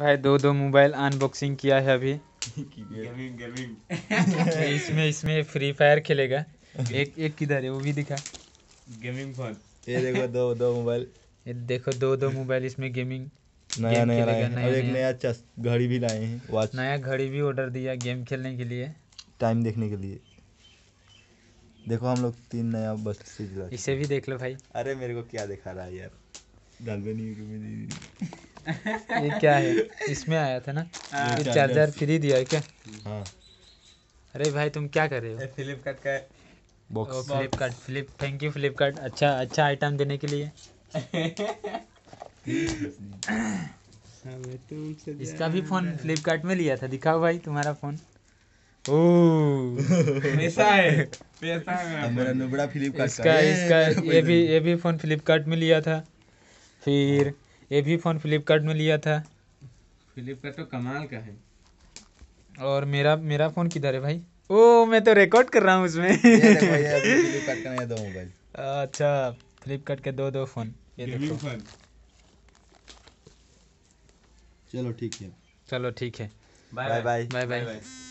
भाई दो दो मोबाइल अनबॉक्सिंग किया है अभी गेमिंग गेमिंग इसमें इसमें फ्री फायर खेलेगा एक एक किधर है वो भी दिखा गेमिंग फोन ये देखो दो दो मोबाइल ये देखो दो दो मोबाइल इसमें गेमिंग नया नया लाए हैं और एक नया घड़ी भी लाए हैं वॉच नया घड़ी भी ऑर्डर दिया गेम खेलने के लिए टाइम देखने के लिए देखो हम लोग तीन नया बस इसे भी देख लो भाई अरे मेरे को क्या दिखा रहा है यार डालवे नहीं ये क्या है इसमें आया था ना ये चार्जर फ्री दिया है क्या हाँ अरे भाई तुम क्या कर रहे हो फ्लिपकार्ट का box Flipkart flip thank you Flipkart अच्छा अच्छा आइटम देने के लिए इसका भी फोन फ्लिपकार्ट में लिया था दिखाओ भाई तुम्हारा फोन ओ पैसा है पैसा है मेरा नुबड़ा फ्लिपकार्ट इसका इसका ये भी ये भी फोन फ्लिपकार्ट में लिया था फिर ये भी फ़ोन फ्लिपकार्ट में लिया था फ्लिपकार्ट तो कमाल का है और मेरा मेरा फ़ोन किधर है भाई ओ मैं तो रिकॉर्ड कर रहा हूँ उसमें ये दो मोबाइल अच्छा फ्लिपकार्ट के दो दो फ़ोन ये देखो चलो ठीक है चलो ठीक है बाय बाय बाय बाय